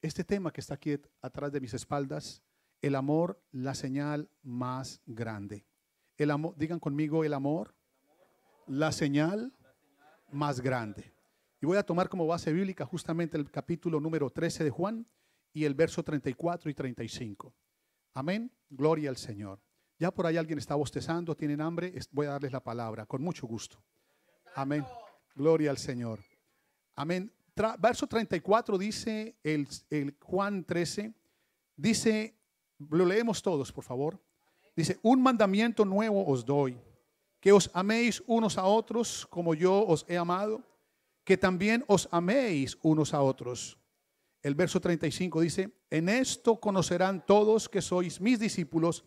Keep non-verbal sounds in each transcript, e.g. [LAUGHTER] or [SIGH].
este tema que está aquí atrás de mis espaldas, el amor, la señal más grande. El amor, digan conmigo el amor, la señal más grande. Y voy a tomar como base bíblica justamente el capítulo número 13 de Juan y el verso 34 y 35. Amén, gloria al Señor. Ya por ahí alguien está bostezando, tienen hambre, voy a darles la palabra con mucho gusto. Amén, gloria al Señor. Amén verso 34 dice el, Juan 13, dice, lo leemos todos, por favor. Dice, un mandamiento nuevo os doy, que os améis unos a otros como yo os he amado, que también os améis unos a otros. El verso 35 dice, en esto conocerán todos que sois mis discípulos,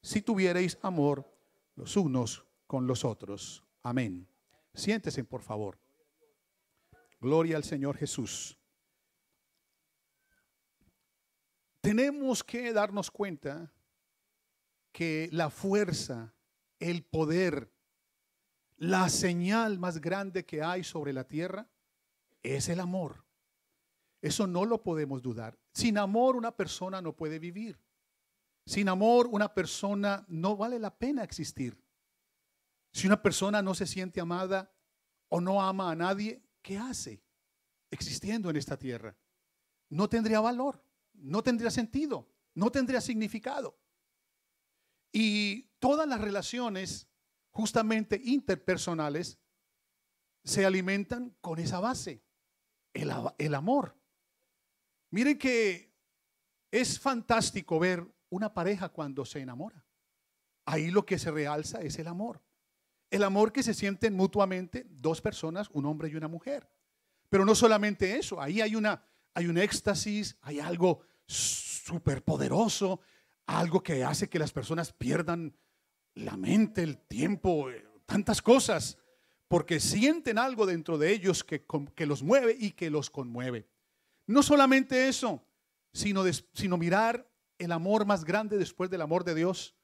si tuviereis amor los unos con los otros. Amén. Siéntese, por favor. Gloria al Señor Jesús. Tenemos que darnos cuenta que la fuerza, el poder, la señal más grande que hay sobre la tierra es el amor. Eso no lo podemos dudar. Sin amor una persona no puede vivir. Sin amor una persona no vale la pena existir. Si una persona no se siente amada o no ama a nadie, ¿qué hace existiendo en esta tierra? No tendría valor, no tendría sentido, no tendría significado. Y todas las relaciones justamente interpersonales se alimentan con esa base, el, el amor. Miren que es fantástico ver una pareja cuando se enamora. Ahí lo que se realza es el amor. El amor que se sienten mutuamente dos personas, un hombre y una mujer. Pero no solamente eso, ahí hay, una, hay un éxtasis, hay algo superpoderoso, algo que hace que las personas pierdan la mente, el tiempo, eh, tantas cosas, porque sienten algo dentro de ellos que, los mueve y que los conmueve. No solamente eso, sino, sino mirar el amor más grande después del amor de Dios,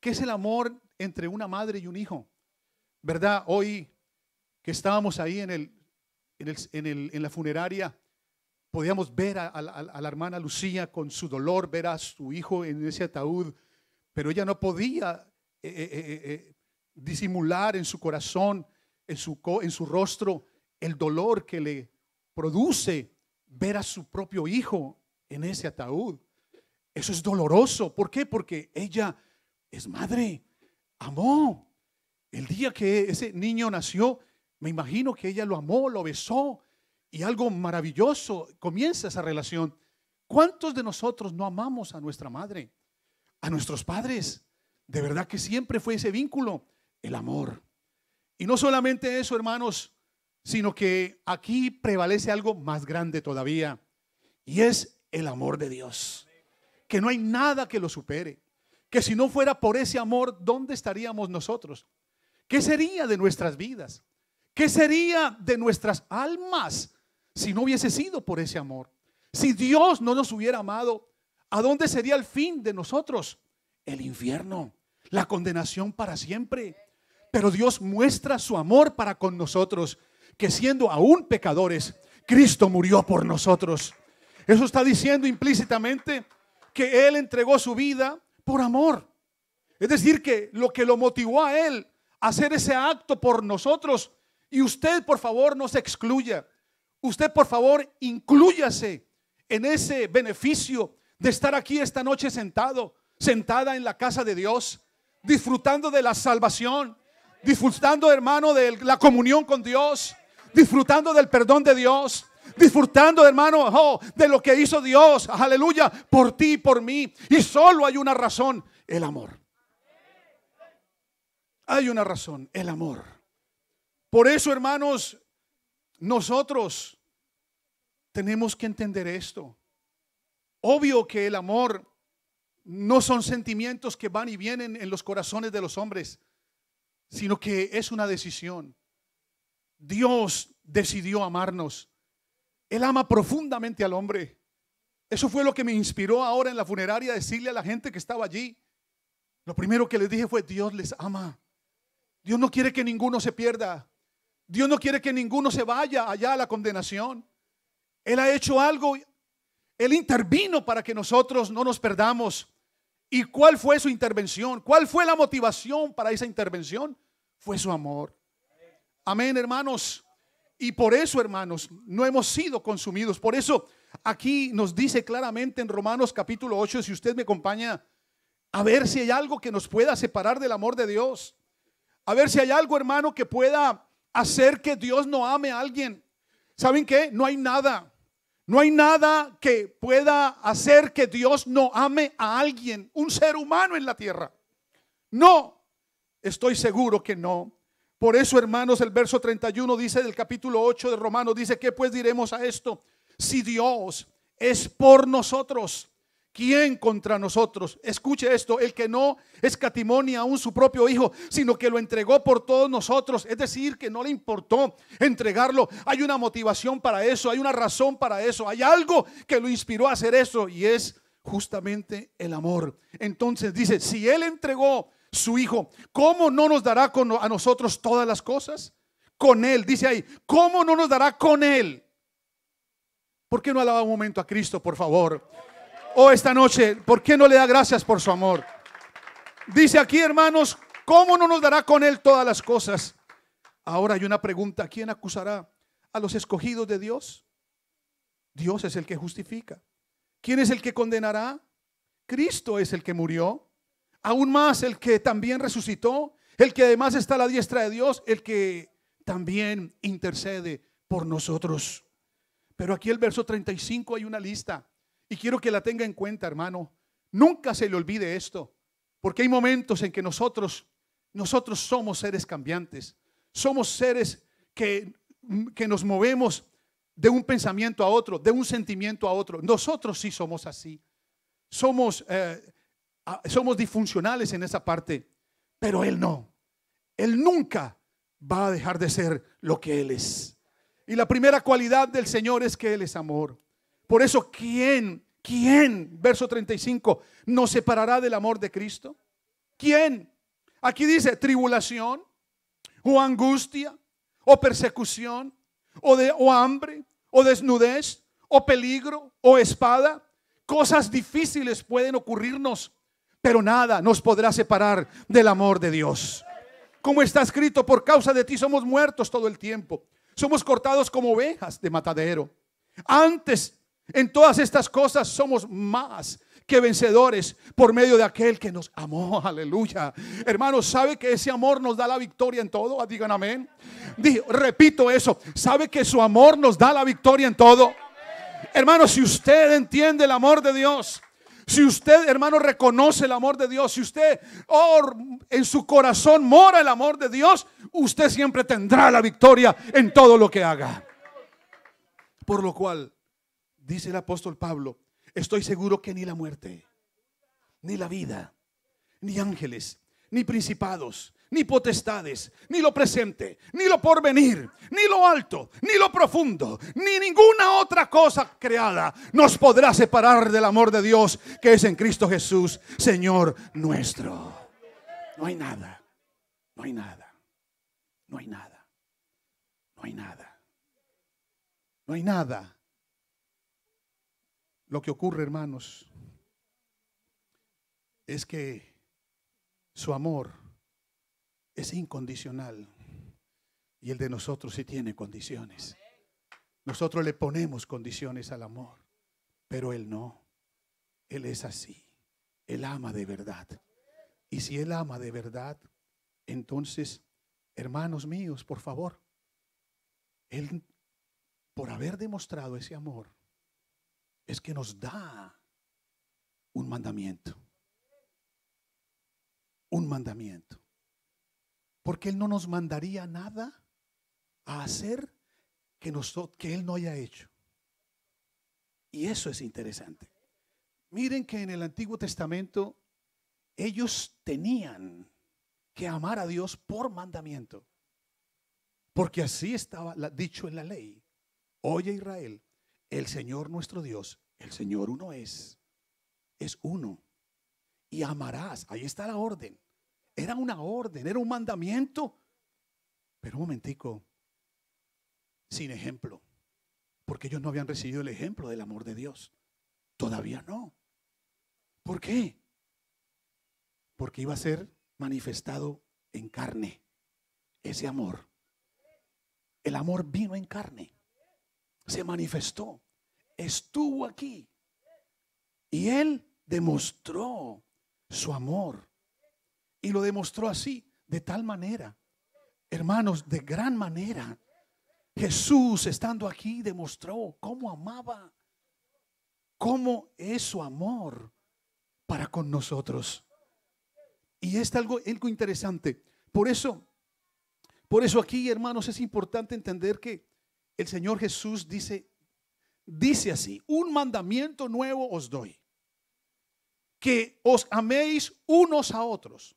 que es el amor entre una madre y un hijo. ¿verdad? Hoy que estábamos ahí en, el, en, el, en, la funeraria, podíamos ver a, la hermana Lucía con su dolor, ver a su hijo en ese ataúd, pero ella no podía eh, eh, eh, disimular en su corazón, en su, en su rostro, el dolor que le produce ver a su propio hijo en ese ataúd. Eso es doloroso. ¿Por qué? Porque ella es madre, amó, el día que ese niño nació, me imagino que ella lo amó, lo besó y algo maravilloso comienza esa relación. ¿Cuántos de nosotros no amamos a nuestra madre, a nuestros padres? De verdad que siempre fue ese vínculo, el amor. Y no solamente eso, hermanos, sino que aquí prevalece algo más grande todavía, y es el amor de Dios, que no hay nada que lo supere, que si no fuera por ese amor, ¿dónde estaríamos nosotros? ¿Qué sería de nuestras vidas? ¿Qué sería de nuestras almas si no hubiese sido por ese amor? Si Dios no nos hubiera amado, ¿a dónde sería el fin de nosotros? El infierno, la condenación para siempre. Pero Dios muestra su amor para con nosotros, que siendo aún pecadores, Cristo murió por nosotros. Eso está diciendo implícitamente que Él entregó su vida por amor. Es decir, que lo que lo motivó a Él hacer ese acto por nosotros. Y usted, por favor, no se excluya. Usted, por favor, incluyase en ese beneficio de estar aquí esta noche sentado, sentada en la casa de Dios, disfrutando de la salvación, disfrutando, hermano, de la comunión con Dios, disfrutando del perdón de Dios, disfrutando, hermano, oh, de lo que hizo Dios, aleluya, por ti y por mí. Y solo hay una razón, el amor. Hay una razón, el amor. Por eso, hermanos, nosotros tenemos que entender esto. Obvio que el amor no son sentimientos que van y vienen en los corazones de los hombres, sino que es una decisión. Dios decidió amarnos. Él ama profundamente al hombre. Eso fue lo que me inspiró ahora en la funeraria decirle a la gente que estaba allí. Lo primero que les dije fue, Dios les ama. Dios no quiere que ninguno se pierda. Dios no quiere que ninguno se vaya allá a la condenación. Él ha hecho algo. Él intervino para que nosotros no nos perdamos. ¿Y cuál fue su intervención? ¿Cuál fue la motivación para esa intervención? Fue su amor. Amén, hermanos. Y por eso, hermanos, no hemos sido consumidos. Por eso aquí nos dice claramente en Romanos capítulo 8, si usted me acompaña, a ver si hay algo que nos pueda separar del amor de Dios. A ver si hay algo, hermano, que pueda hacer que Dios no ame a alguien. ¿Saben qué? No hay nada. No hay nada que pueda hacer que Dios no ame a alguien, un ser humano en la tierra. No, estoy seguro que no. Por eso, hermanos, el verso 31 dice del capítulo 8 de Romanos, dice, ¿qué pues diremos a esto? Si Dios es por nosotros, ¿Quién contra nosotros? Escuche esto, el que no es ni aún su propio hijo, sino que lo entregó por todos nosotros, es decir, que no le importó entregarlo. Hay una motivación para eso, hay una razón para eso, hay algo que lo inspiró a hacer eso y es justamente el amor. Entonces dice, si él entregó su hijo, ¿cómo no nos dará a nosotros todas las cosas? Con él, dice ahí, ¿cómo no nos dará con él? ¿Por qué no alaba un momento a Cristo, por favor? O esta noche, ¿por qué no le da gracias por su amor? Dice aquí, hermanos, ¿cómo no nos dará con Él todas las cosas? Ahora hay una pregunta, ¿quién acusará a los escogidos de Dios? Dios es el que justifica. ¿Quién es el que condenará? Cristo es el que murió. Aún más el que también resucitó, el que además está a la diestra de Dios, el que también intercede por nosotros. Pero aquí el verso 35 hay una lista. Y quiero que la tenga en cuenta, hermano. Nunca se le olvide esto, porque hay momentos en que nosotros, nosotros somos seres cambiantes. Somos seres que, mm, que nos movemos de un pensamiento a otro, de un sentimiento a otro. Nosotros sí somos así. Somos, eh, somos disfuncionales en esa parte, pero Él no. Él nunca va a dejar de ser lo que Él es. Y la primera cualidad del Señor es que Él es amor. Por eso, ¿quién ¿Quién, verso 35, nos separará del amor de Cristo? ¿Quién? Aquí dice tribulación, o angustia, o persecución, o, de, hambre, o desnudez, o peligro, o espada. Cosas difíciles pueden ocurrirnos, pero nada nos podrá separar del amor de Dios. Como está escrito, por causa de ti somos muertos todo el tiempo. Somos cortados como ovejas de matadero. Antes en todas estas cosas somos más que vencedores por medio de aquel que nos amó. [LAUGHS] Aleluya. Hermano, ¿sabe que ese amor nos da la victoria en todo? Ah, digan amén. Dijo, repito eso. ¿Sabe que su amor nos da la victoria en todo? hermano. si usted entiende el amor de Dios, si usted, hermano, reconoce el amor de Dios, si usted oh, en su corazón mora el amor de Dios, usted siempre tendrá la victoria en todo lo que haga. Por lo cual, Dice el apóstol Pablo, estoy seguro que ni la muerte, ni la vida, ni ángeles, ni principados, ni potestades, ni lo presente, ni lo porvenir, ni lo alto, ni lo profundo, ni ninguna otra cosa creada nos podrá separar del amor de Dios que es en Cristo Jesús, Señor nuestro. No hay nada, no hay nada, no hay nada, no hay nada, no hay nada lo que ocurre, hermanos, es que su amor es incondicional y el de nosotros sí tiene condiciones. Nosotros le ponemos condiciones al amor, pero Él no. Él es así. Él ama de verdad. Y si Él ama de verdad, entonces, hermanos míos, por favor, Él, por haber demostrado ese amor, es que nos da un mandamiento. Un mandamiento. Porque Él no nos mandaría nada a hacer que, nosotros, que Él no haya hecho. Y eso es interesante. Miren que en el Antiguo Testamento ellos tenían que amar a Dios por mandamiento. Porque así estaba dicho en la ley. Oye Israel, el Señor nuestro Dios, el Señor uno es, es uno. Y amarás, ahí está la orden. Era una orden, era un mandamiento. Pero un momentico, sin ejemplo, porque ellos no habían recibido el ejemplo del amor de Dios. Todavía no. ¿Por qué? Porque iba a ser manifestado en carne ese amor. El amor vino en carne se manifestó, estuvo aquí y Él demostró su amor. Y lo demostró así, de tal manera, hermanos, de gran manera. Jesús estando aquí demostró cómo amaba, cómo es su amor para con nosotros. Y es algo, algo interesante. Por eso, por eso aquí, hermanos, es importante entender que el Señor Jesús dice, dice así, un mandamiento nuevo os doy, que os améis unos a otros,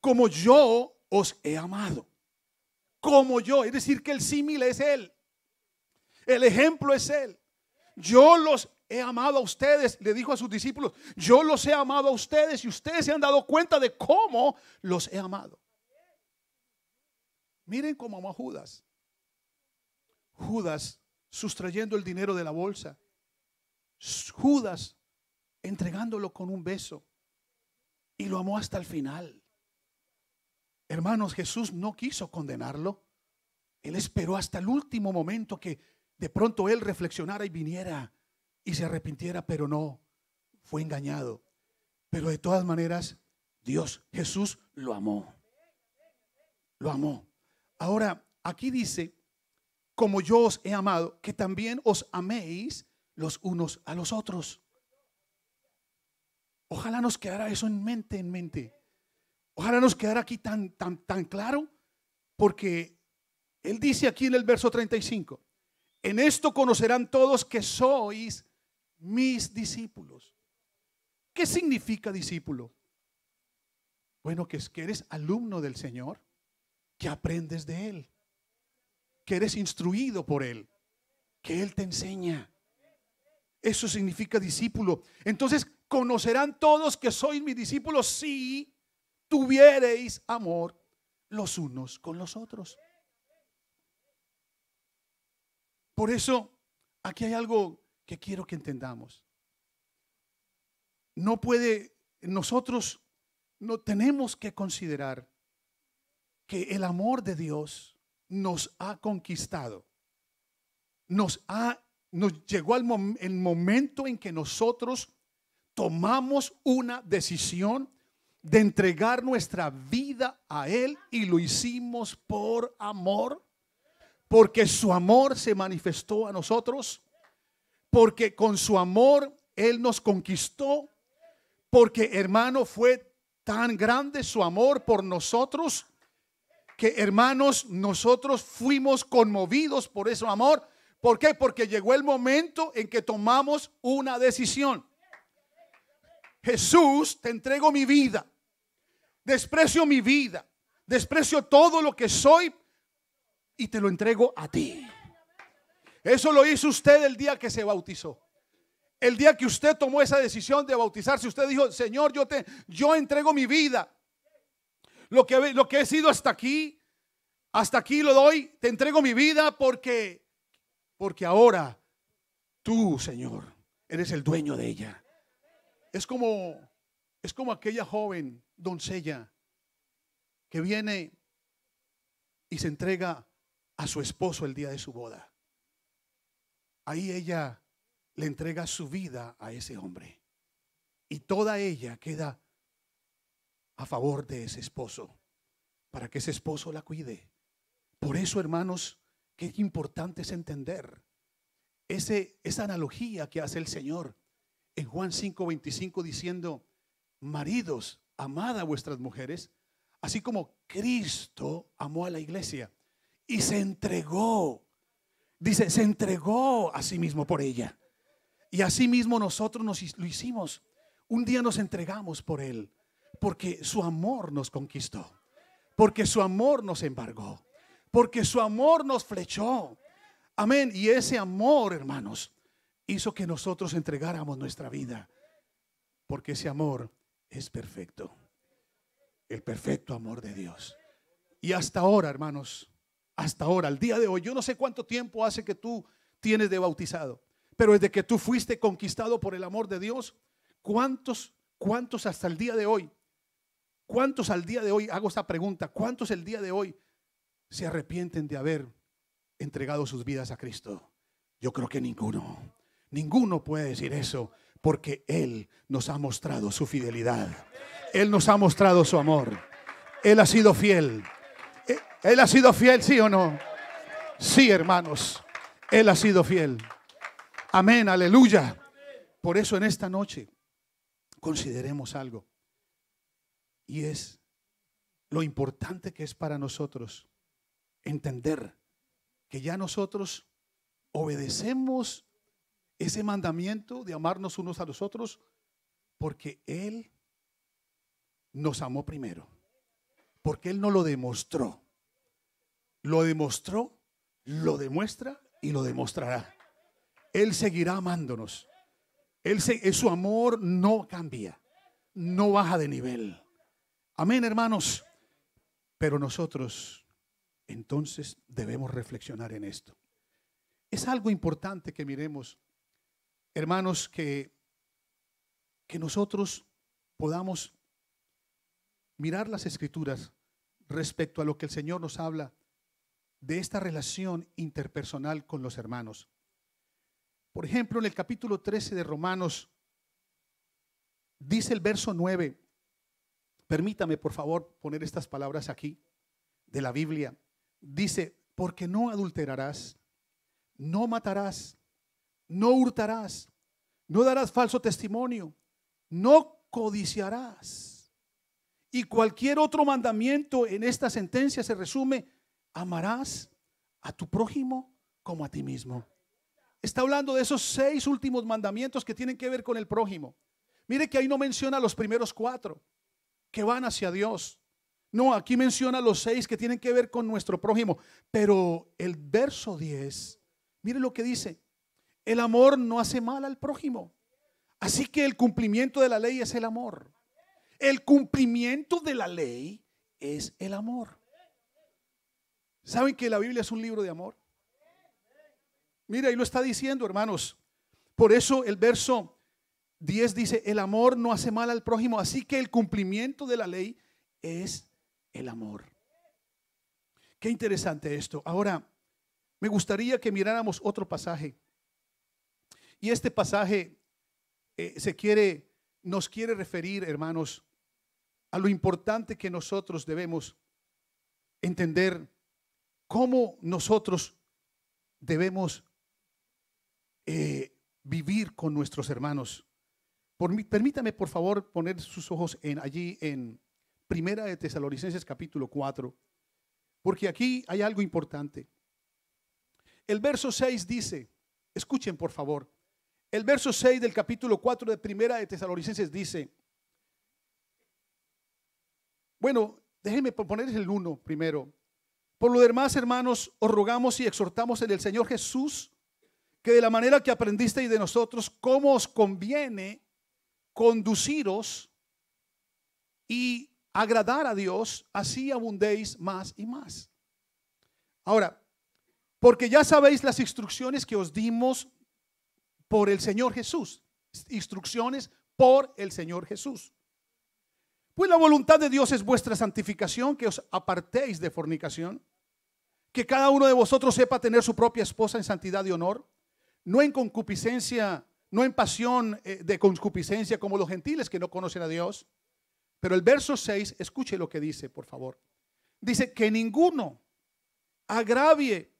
como yo os he amado, como yo, es decir, que el símil es Él, el ejemplo es Él. Yo los he amado a ustedes, le dijo a sus discípulos, yo los he amado a ustedes y ustedes se han dado cuenta de cómo los he amado. Miren cómo amó Judas. Judas sustrayendo el dinero de la bolsa. Judas entregándolo con un beso. Y lo amó hasta el final. Hermanos, Jesús no quiso condenarlo. Él esperó hasta el último momento que de pronto él reflexionara y viniera y se arrepintiera, pero no, fue engañado. Pero de todas maneras, Dios, Jesús lo amó. Lo amó. Ahora, aquí dice como yo os he amado, que también os améis los unos a los otros. Ojalá nos quedara eso en mente, en mente. Ojalá nos quedara aquí tan, tan, tan claro, porque Él dice aquí en el verso 35, en esto conocerán todos que sois mis discípulos. ¿Qué significa discípulo? Bueno, que, es que eres alumno del Señor, que aprendes de Él que eres instruido por Él, que Él te enseña. Eso significa discípulo. Entonces, conocerán todos que sois mis discípulos si tuviereis amor los unos con los otros. Por eso, aquí hay algo que quiero que entendamos. No puede, nosotros no tenemos que considerar que el amor de Dios nos ha conquistado. Nos ha nos llegó al el momento en que nosotros tomamos una decisión de entregar nuestra vida a Él y lo hicimos por amor, porque su amor se manifestó a nosotros, porque con su amor Él nos conquistó, porque hermano fue tan grande su amor por nosotros que hermanos, nosotros fuimos conmovidos por ese amor. ¿Por qué? Porque llegó el momento en que tomamos una decisión. Jesús, te entrego mi vida. Desprecio mi vida. Desprecio todo lo que soy y te lo entrego a ti. Eso lo hizo usted el día que se bautizó. El día que usted tomó esa decisión de bautizarse, usted dijo, "Señor, yo te yo entrego mi vida lo que, he sido hasta aquí, hasta aquí lo doy, te entrego mi vida porque, porque ahora tú, Señor, eres el dueño de ella. Es como, es como aquella joven doncella que viene y se entrega a su esposo el día de su boda. Ahí ella le entrega su vida a ese hombre. Y toda ella queda a favor de ese esposo, para que ese esposo la cuide. Por eso, hermanos, qué importante es entender ese, esa analogía que hace el Señor en Juan 5:25 diciendo, maridos, amad a vuestras mujeres, así como Cristo amó a la iglesia y se entregó, dice, se entregó a sí mismo por ella. Y así mismo nosotros nos, lo hicimos. Un día nos entregamos por Él. Porque su amor nos conquistó. Porque su amor nos embargó. Porque su amor nos flechó. Amén. Y ese amor, hermanos, hizo que nosotros entregáramos nuestra vida. Porque ese amor es perfecto. El perfecto amor de Dios. Y hasta ahora, hermanos, hasta ahora, al día de hoy, yo no sé cuánto tiempo hace que tú tienes de bautizado, pero desde que tú fuiste conquistado por el amor de Dios, ¿cuántos, cuántos hasta el día de hoy ¿Cuántos al día de hoy, hago esta pregunta, cuántos el día de hoy se arrepienten de haber entregado sus vidas a Cristo? Yo creo que ninguno. Ninguno puede decir eso porque Él nos ha mostrado su fidelidad. Él nos ha mostrado su amor. Él ha sido fiel. Eh, Él ha sido fiel, sí o no. Sí, hermanos. Él ha sido fiel. Amén, aleluya. Por eso en esta noche consideremos algo. Y es lo importante que es para nosotros entender que ya nosotros obedecemos ese mandamiento de amarnos unos a los otros porque Él nos amó primero, porque Él no lo demostró. Lo demostró, lo demuestra y lo demostrará. Él seguirá amándonos. Él su amor no cambia, no baja de nivel. Amén, hermanos. Pero nosotros entonces debemos reflexionar en esto. Es algo importante que miremos, hermanos, que, que nosotros podamos mirar las escrituras respecto a lo que el Señor nos habla de esta relación interpersonal con los hermanos. Por ejemplo, en el capítulo 13 de Romanos, dice el verso 9, Permítame, por favor, poner estas palabras aquí de la Biblia. Dice, porque no adulterarás, no matarás, no hurtarás, no darás falso testimonio, no codiciarás. Y cualquier otro mandamiento en esta sentencia se resume, amarás a tu prójimo como a ti mismo. Está hablando de esos seis últimos mandamientos que tienen que ver con el prójimo. Mire que ahí no menciona los primeros cuatro que van hacia Dios. No, aquí menciona los seis que tienen que ver con nuestro prójimo. Pero el verso 10, mire lo que dice. El amor no hace mal al prójimo. Así que el cumplimiento de la ley es el amor. El cumplimiento de la ley es el amor. ¿Saben que la Biblia es un libro de amor? Mira, ahí lo está diciendo, hermanos. Por eso el verso 10 dice, el amor no hace mal al prójimo, así que el cumplimiento de la ley es el amor. Qué interesante esto. Ahora, me gustaría que miráramos otro pasaje. Y este pasaje eh, se quiere, nos quiere referir, hermanos, a lo importante que nosotros debemos entender cómo nosotros debemos eh, vivir con nuestros hermanos permítame, por favor, poner sus ojos allí en Primera de Tesalonicenses capítulo 4, porque aquí hay algo importante. El verso 6 dice, escuchen por favor, el verso 6 del capítulo 4 de Primera de Tesalonicenses dice, bueno, déjenme ponerles el 1 primero. Por lo demás, hermanos, os rogamos y exhortamos en el Señor Jesús que de la manera que aprendisteis de nosotros, cómo os conviene conduciros y agradar a Dios, así abundéis más y más. Ahora, porque ya sabéis las instrucciones que os dimos por el Señor Jesús, instrucciones por el Señor Jesús. Pues la voluntad de Dios es vuestra santificación, que os apartéis de fornicación, que cada uno de vosotros sepa tener su propia esposa en santidad y honor, no en concupiscencia no en pasión eh, de concupiscencia como los gentiles que no conocen a Dios. Pero el verso 6, escuche lo que dice, por favor. Dice que ninguno agravie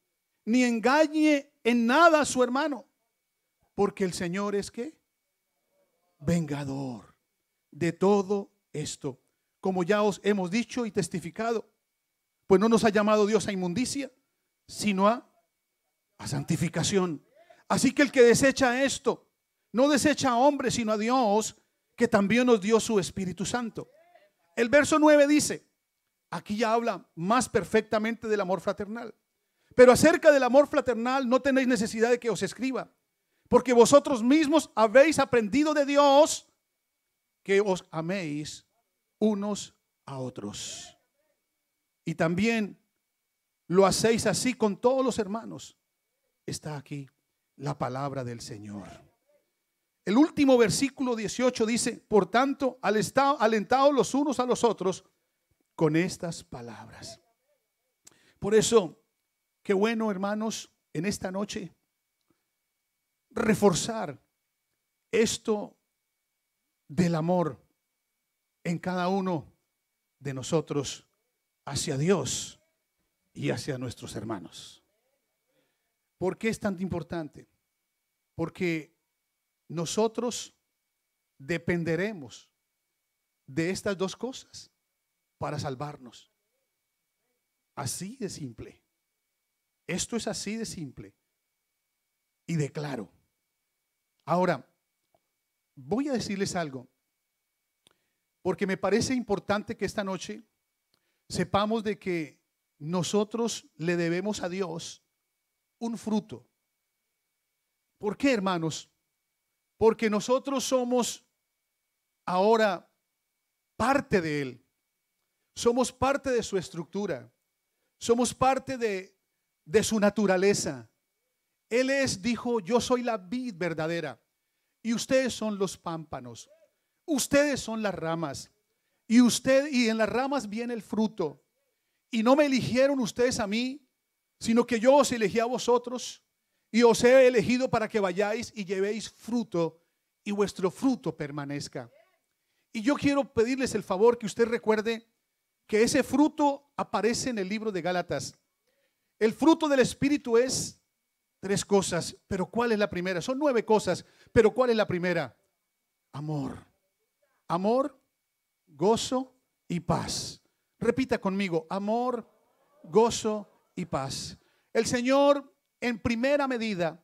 ni engañe en nada a su hermano, porque el Señor es que vengador de todo esto, como ya os hemos dicho y testificado, pues no nos ha llamado Dios a inmundicia, sino a, a santificación. Así que el que desecha esto, no desecha a hombres, sino a Dios, que también nos dio su Espíritu Santo. El verso 9 dice, aquí ya habla más perfectamente del amor fraternal. Pero acerca del amor fraternal no tenéis necesidad de que os escriba, porque vosotros mismos habéis aprendido de Dios que os améis unos a otros. Y también lo hacéis así con todos los hermanos. Está aquí la palabra del Señor. El último versículo 18 dice, por tanto, alentados los unos a los otros con estas palabras. Por eso, qué bueno, hermanos, en esta noche, reforzar esto del amor en cada uno de nosotros hacia Dios y hacia nuestros hermanos. ¿Por qué es tan importante? Porque nosotros dependeremos de estas dos cosas para salvarnos. Así de simple. Esto es así de simple y de claro. Ahora, voy a decirles algo, porque me parece importante que esta noche sepamos de que nosotros le debemos a Dios un fruto. ¿Por qué, hermanos? porque nosotros somos ahora parte de Él. Somos parte de su estructura. Somos parte de, su naturaleza. Él es, dijo, yo soy la vid verdadera y ustedes son los pámpanos. Ustedes son las ramas y usted y en las ramas viene el fruto. Y no me eligieron ustedes a mí, sino que yo os elegí a vosotros y os he elegido para que vayáis y llevéis fruto y vuestro fruto permanezca. Y yo quiero pedirles el favor que usted recuerde que ese fruto aparece en el libro de Gálatas. El fruto del Espíritu es tres cosas, pero ¿cuál es la primera? Son nueve cosas, pero ¿cuál es la primera? Amor. Amor, gozo y paz. Repita conmigo, amor, gozo y paz. El Señor en primera medida,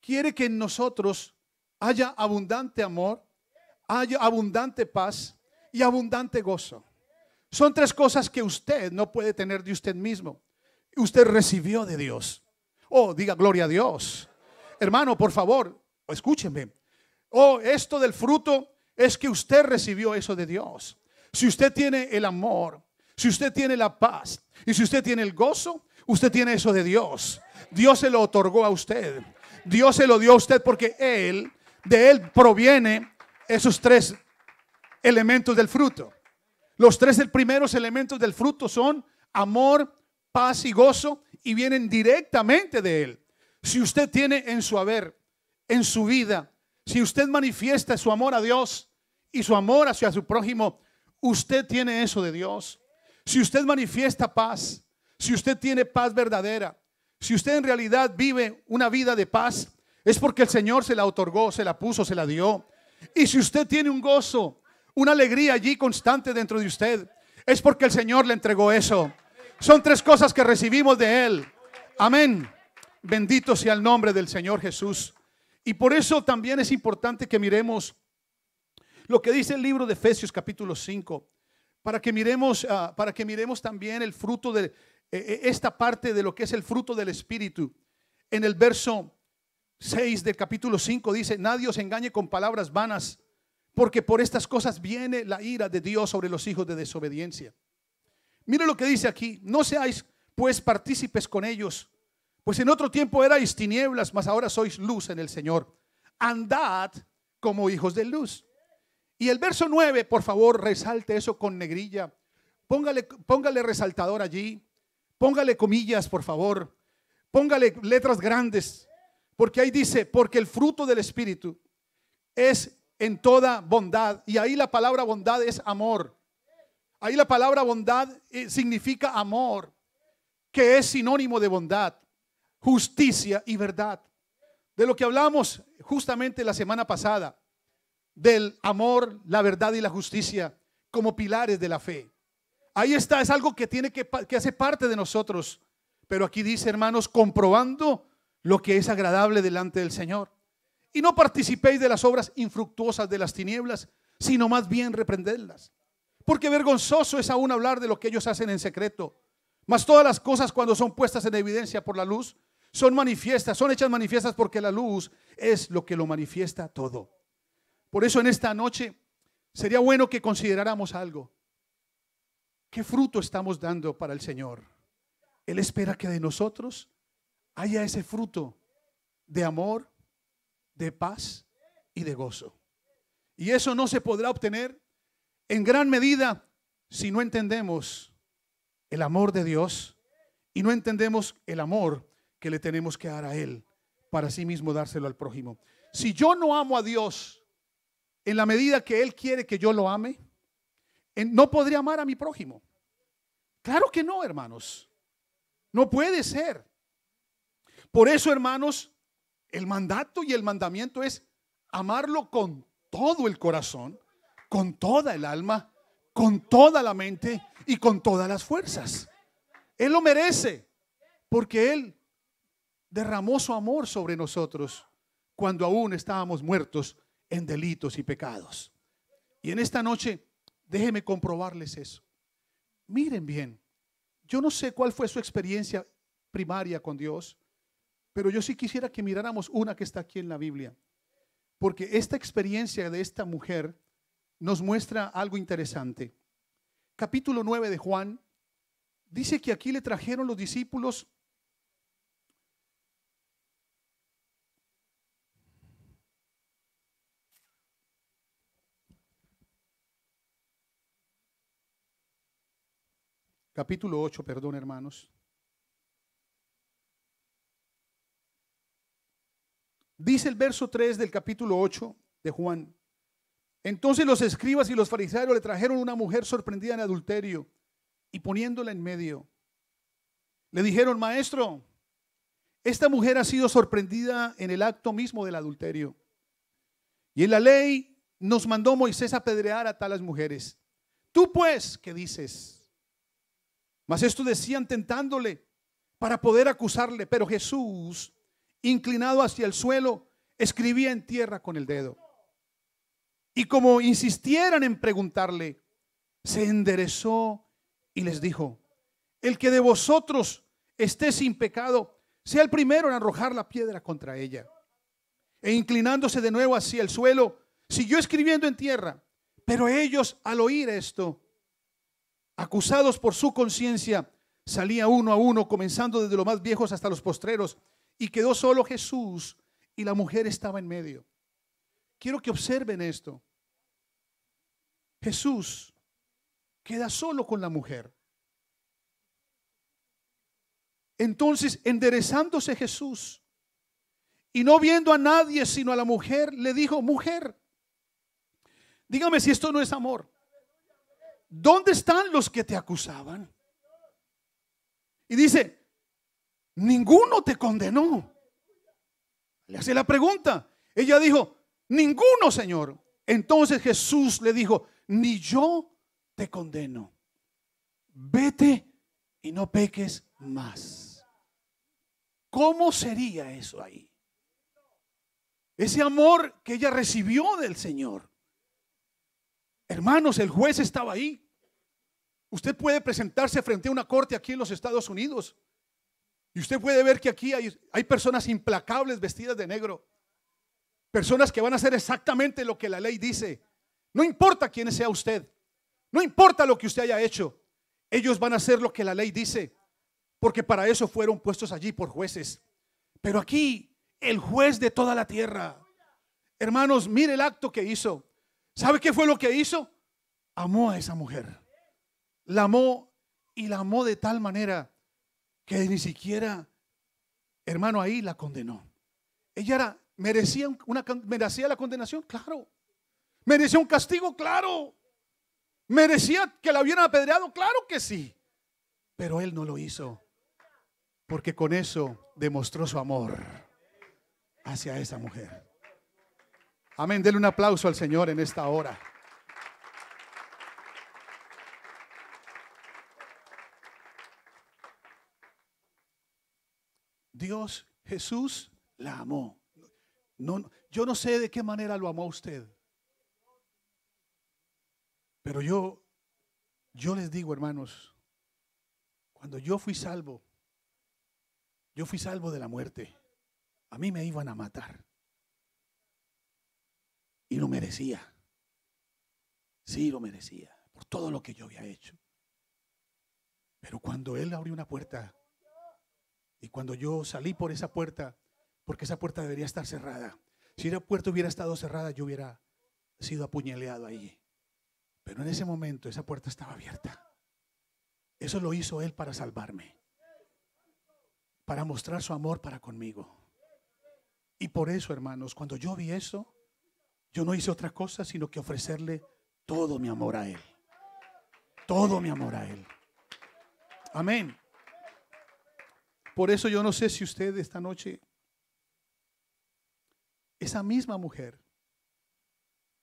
quiere que en nosotros haya abundante amor, haya abundante paz y abundante gozo. Son tres cosas que usted no puede tener de usted mismo. Usted recibió de Dios. Oh, diga gloria a Dios. Hermano, por favor, escúcheme. Oh, esto del fruto es que usted recibió eso de Dios. Si usted tiene el amor, si usted tiene la paz y si usted tiene el gozo, usted tiene eso de Dios. Dios se lo otorgó a usted. Dios se lo dio a usted porque Él, de Él proviene esos tres elementos del fruto. Los tres primeros elementos del fruto son amor, paz y gozo y vienen directamente de Él. Si usted tiene en su haber, en su vida, si usted manifiesta su amor a Dios y su amor hacia su prójimo, usted tiene eso de Dios. Si usted manifiesta paz, si usted tiene paz verdadera, si usted en realidad vive una vida de paz, es porque el Señor se la otorgó, se la puso, se la dio. Y si usted tiene un gozo, una alegría allí constante dentro de usted, es porque el Señor le entregó eso. Son tres cosas que recibimos de Él. Amén. Bendito sea el nombre del Señor Jesús. Y por eso también es importante que miremos lo que dice el libro de Efesios capítulo 5, para que miremos, ah, para que miremos también el fruto de, e, e, esta parte de lo que es el fruto del Espíritu. En el verso 6 del capítulo 5 dice, nadie os engañe con palabras vanas, porque por estas cosas viene la ira de Dios sobre los hijos de desobediencia. Mire lo que dice aquí, no seáis pues partícipes con ellos, pues en otro tiempo erais tinieblas, mas ahora sois luz en el Señor. Andad como hijos de luz. Y el verso 9, por favor, resalte eso con negrilla. Póngale, póngale resaltador allí Póngale comillas, por favor. Póngale letras grandes. Porque ahí dice, porque el fruto del Espíritu es en toda bondad. Y ahí la palabra bondad es amor. Ahí la palabra bondad eh, significa amor, que es sinónimo de bondad, justicia y verdad. De lo que hablamos justamente la semana pasada, del amor, la verdad y la justicia como pilares de la fe. Ahí está, es algo que tiene que, que hace parte de nosotros. Pero aquí dice, hermanos, comprobando lo que es agradable delante del Señor. Y no participéis de las obras infructuosas de las tinieblas, sino más bien reprenderlas. Porque vergonzoso es aún hablar de lo que ellos hacen en secreto. Mas todas las cosas cuando son puestas en evidencia por la luz, son manifiestas, son hechas manifiestas porque la luz es lo que lo manifiesta todo. Por eso en esta noche sería bueno que consideráramos algo. ¿Qué fruto estamos dando para el Señor? Él espera que de nosotros haya ese fruto de amor, de paz y de gozo. Y eso no se podrá obtener en gran medida si no entendemos el amor de Dios y no entendemos el amor que le tenemos que dar a Él para sí mismo dárselo al prójimo. Si yo no amo a Dios en la medida que Él quiere que yo lo ame, no podría amar a mi prójimo. Claro que no, hermanos. No puede ser. Por eso, hermanos, el mandato y el mandamiento es amarlo con todo el corazón, con toda el alma, con toda la mente y con todas las fuerzas. Él lo merece porque Él derramó su amor sobre nosotros cuando aún estábamos muertos en delitos y pecados. Y en esta noche Déjenme comprobarles eso. Miren bien, yo no sé cuál fue su experiencia primaria con Dios, pero yo sí quisiera que miráramos una que está aquí en la Biblia, porque esta experiencia de esta mujer nos muestra algo interesante. Capítulo 9 de Juan dice que aquí le trajeron los discípulos capítulo 8, perdón hermanos. Dice el verso 3 del capítulo 8 de Juan. Entonces los escribas y los fariseos le trajeron una mujer sorprendida en adulterio y poniéndola en medio. Le dijeron, maestro, esta mujer ha sido sorprendida en el acto mismo del adulterio. Y en la ley nos mandó Moisés apedrear a talas mujeres. Tú pues, ¿qué dices? Mas esto decían tentándole para poder acusarle. Pero Jesús, inclinado hacia el suelo, escribía en tierra con el dedo. Y como insistieran en preguntarle, se enderezó y les dijo, el que de vosotros esté sin pecado, sea el primero en arrojar la piedra contra ella. E inclinándose de nuevo hacia el suelo, siguió escribiendo en tierra. Pero ellos al oír esto, acusados por su conciencia, salía uno a uno, comenzando desde los más viejos hasta los postreros, y quedó solo Jesús y la mujer estaba en medio. Quiero que observen esto. Jesús queda solo con la mujer. Entonces, enderezándose Jesús y no viendo a nadie sino a la mujer, le dijo, mujer, dígame si esto no es amor. ¿dónde están los que te acusaban? Y dice, ninguno te condenó. Le hace la pregunta. Ella dijo, ninguno, Señor. Entonces Jesús le dijo, ni yo te condeno. Vete y no peques más. ¿Cómo sería eso ahí? Ese amor que ella recibió del Señor. Hermanos, el juez estaba ahí. Usted puede presentarse frente a una corte aquí en los Estados Unidos. Y usted puede ver que aquí hay, hay, personas implacables vestidas de negro. Personas que van a hacer exactamente lo que la ley dice. No importa quién sea usted. No importa lo que usted haya hecho. Ellos van a hacer lo que la ley dice. Porque para eso fueron puestos allí por jueces. Pero aquí, el juez de toda la tierra. Hermanos, mire el acto que hizo. ¿Sabe qué fue lo que hizo? Amó a esa mujer. La amó y la amó de tal manera que ni siquiera, hermano, ahí la condenó. Ella era, merecía, una, merecía la condenación, claro. Merecía un castigo, claro. Merecía que la hubieran apedreado, claro que sí. Pero él no lo hizo, porque con eso demostró su amor hacia esa mujer. Amén, denle un aplauso al Señor en esta hora. Dios, Jesús la amó. No, yo no sé de qué manera lo amó usted. Pero yo, yo les digo, hermanos, cuando yo fui salvo, yo fui salvo de la muerte. A mí me iban a matar. Y lo merecía. Sí, lo merecía. Por todo lo que yo había hecho. Pero cuando Él abrió una puerta y cuando yo salí por esa puerta, porque esa puerta debería estar cerrada. Si esa puerta hubiera estado cerrada, yo hubiera sido apuñaleado allí. Pero en ese momento esa puerta estaba abierta. Eso lo hizo Él para salvarme, para mostrar su amor para conmigo. Y por eso, hermanos, cuando yo vi eso, yo no hice otra cosa sino que ofrecerle todo mi amor a Él. Todo mi amor a Él. Amén. Por eso yo no sé si usted esta noche, esa misma mujer,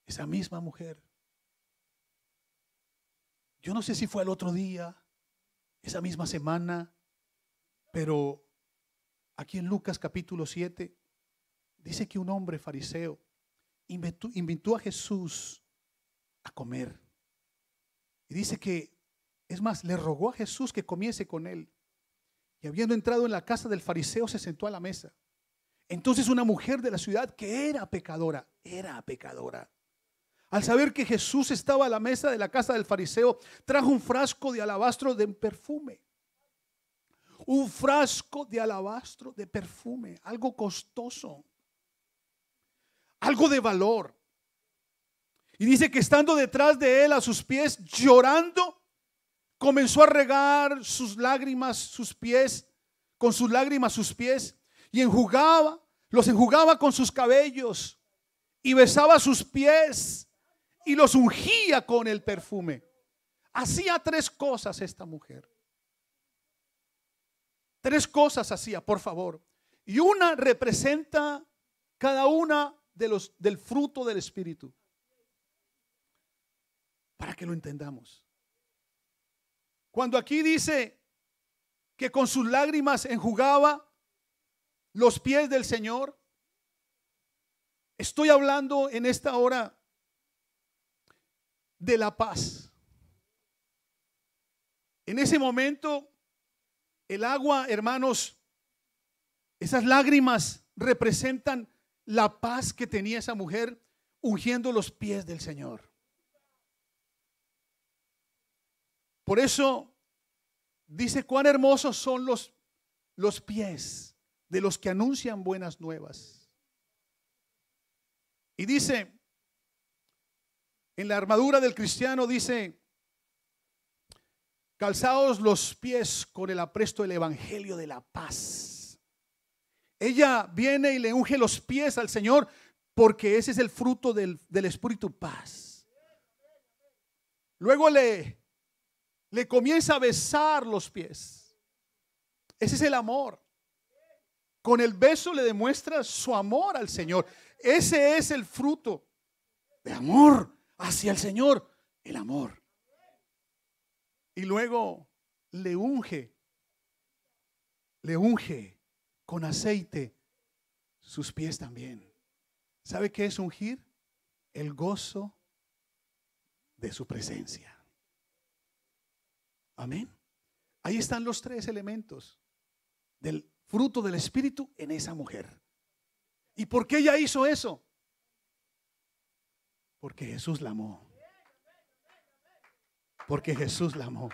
esa misma mujer, yo no sé si fue el otro día, esa misma semana, pero aquí en Lucas capítulo 7 dice que un hombre fariseo invitó a Jesús a comer. Y dice que, es más, le rogó a Jesús que comiese con él. Y habiendo entrado en la casa del fariseo, se sentó a la mesa. Entonces una mujer de la ciudad que era pecadora, era pecadora. Al saber que Jesús estaba a la mesa de la casa del fariseo, trajo un frasco de alabastro de perfume. Un frasco de alabastro de perfume, algo costoso algo de valor. Y dice que estando detrás de él a sus pies, llorando, comenzó a regar sus lágrimas, sus pies, con sus lágrimas sus pies, y enjugaba, los enjugaba con sus cabellos, y besaba sus pies, y los ungía con el perfume. Hacía tres cosas esta mujer. Tres cosas hacía, por favor. Y una representa cada una de los, del fruto del Espíritu. Para que lo entendamos. Cuando aquí dice que con sus lágrimas enjugaba los pies del Señor, estoy hablando en esta hora de la paz. En ese momento, el agua, hermanos, esas lágrimas representan la paz que tenía esa mujer ungiendo los pies del Señor. Por eso dice cuán hermosos son los, los pies de los que anuncian buenas nuevas. Y dice, en la armadura del cristiano dice, calzaos los pies con el apresto del Evangelio de la paz ella viene y le unge los pies al Señor porque ese es el fruto del, Espíritu Paz. Luego le, le comienza a besar los pies. Ese es el amor. Con el beso le demuestra su amor al Señor. Ese es el fruto de amor hacia el Señor, el amor. Y luego le unge, le unge con aceite sus pies también. ¿Sabe qué es ungir? El gozo de su presencia. Amén. Ahí están los tres elementos del fruto del Espíritu en esa mujer. ¿Y por qué ella hizo eso? Porque Jesús la amó. Porque Jesús la amó.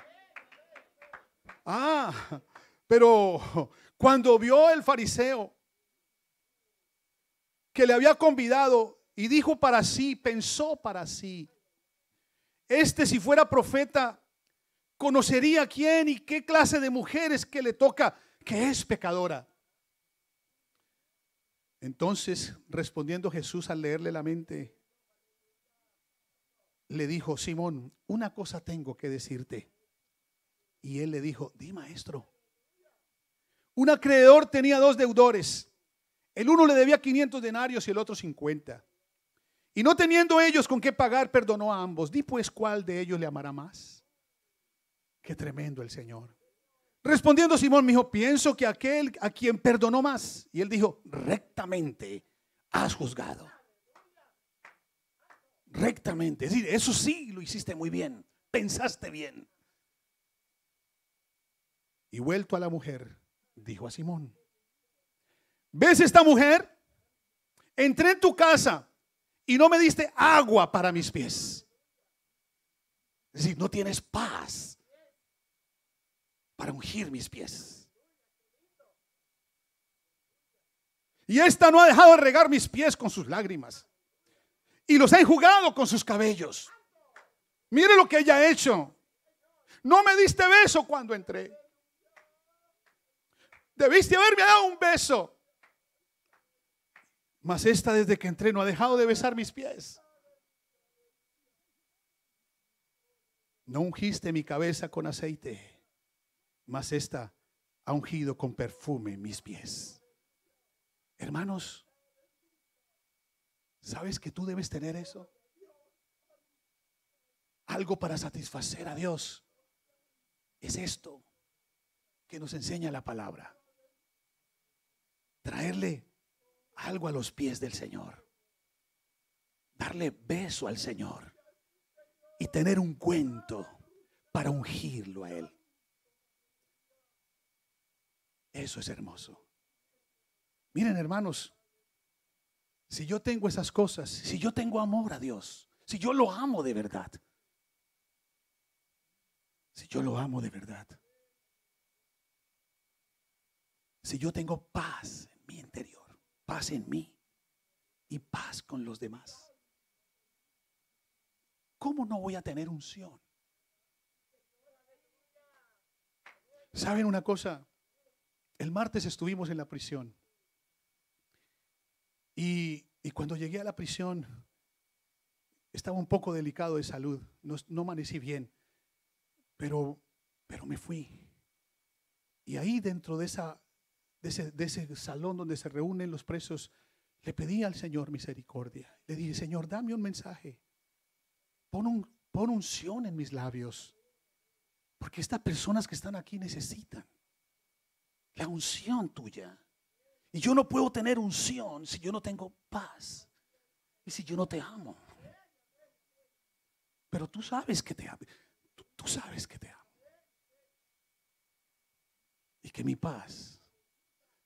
Ah, pero cuando vio el fariseo que le había convidado y dijo para sí, pensó para sí, este si fuera profeta, conocería quién y qué clase de mujeres que le toca, que es pecadora. Entonces, respondiendo Jesús al leerle la mente, le dijo, Simón, una cosa tengo que decirte. Y él le dijo, di maestro. Un acreedor tenía dos deudores. El uno le debía 500 denarios y el otro 50. Y no teniendo ellos con qué pagar, perdonó a ambos. Di pues cuál de ellos le amará más. Qué tremendo el Señor. Respondiendo Simón, me dijo, pienso que aquel a quien perdonó más. Y él dijo, rectamente has juzgado. Rectamente. Es decir, eso sí lo hiciste muy bien. Pensaste bien. Y vuelto a la mujer, dijo a Simón, ¿ves esta mujer? Entré en tu casa y no me diste agua para mis pies. Es decir, no tienes paz para ungir mis pies. Y esta no ha dejado de regar mis pies con sus lágrimas. Y los ha enjugado con sus cabellos. Mire lo que ella ha hecho. No me diste beso cuando entré. Debiste haberme dado un beso. Mas esta desde que entré no ha dejado de besar mis pies. No ungiste mi cabeza con aceite, mas esta ha ungido con perfume mis pies. Hermanos, ¿sabes que tú debes tener eso? Algo para satisfacer a Dios. Es esto que nos enseña la palabra traerle algo a los pies del Señor, darle beso al Señor y tener un cuento para ungirlo a Él. Eso es hermoso. Miren hermanos, si yo tengo esas cosas, si yo tengo amor a Dios, si yo lo amo de verdad, si yo lo amo de verdad, si yo tengo paz mi interior, paz en mí y paz con los demás. ¿Cómo no voy a tener unción? ¿Saben una cosa? El martes estuvimos en la prisión. Y, cuando llegué a la prisión, estaba un poco delicado de salud. No, no amanecí bien. Pero, pero me fui. Y ahí dentro de esa de ese, salón donde se reúnen los presos, le pedí al Señor misericordia. Le dije, Señor, dame un mensaje. Pon, un, pon unción en mis labios. Porque estas personas que están aquí necesitan la unción tuya. Y yo no puedo tener unción si yo no tengo paz. Y si yo no te amo. Pero tú sabes que te amo. tú sabes que te amo. Y que mi paz